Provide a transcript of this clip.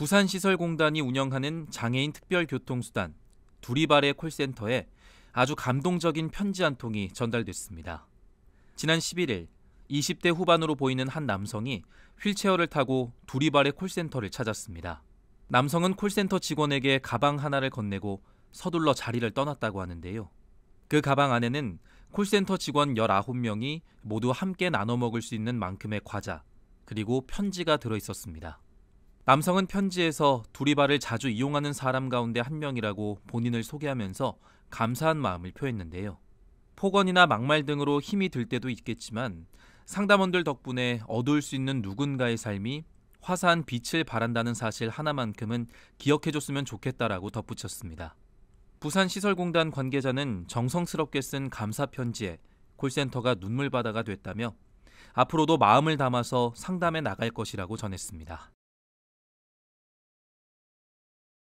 부산시설공단이 운영하는 장애인 특별교통수단 두리발의 콜센터에 아주 감동적인 편지 한 통이 전달됐습니다. 지난 11일 20대 후반으로 보이는 한 남성이 휠체어를 타고 두리발의 콜센터를 찾았습니다. 남성은 콜센터 직원에게 가방 하나를 건네고 서둘러 자리를 떠났다고 하는데요. 그 가방 안에는 콜센터 직원 19명이 모두 함께 나눠 먹을 수 있는 만큼의 과자, 그리고 편지가 들어 있었습니다. 남성은 편지에서 두리발을 자주 이용하는 사람 가운데 한 명이라고 본인을 소개하면서 감사한 마음을 표했는데요. 폭언이나 막말 등으로 힘이 들 때도 있겠지만 상담원들 덕분에 얻을 수 있는 누군가의 삶이 화사한 빛을 바란다는 사실 하나만큼은 기억해줬으면 좋겠다라고 덧붙였습니다. 부산시설공단 관계자는 정성스럽게 쓴 감사 편지에 콜센터가 눈물바다가 됐다며 앞으로도 마음을 담아서 상담해 나갈 것이라고 전했습니다.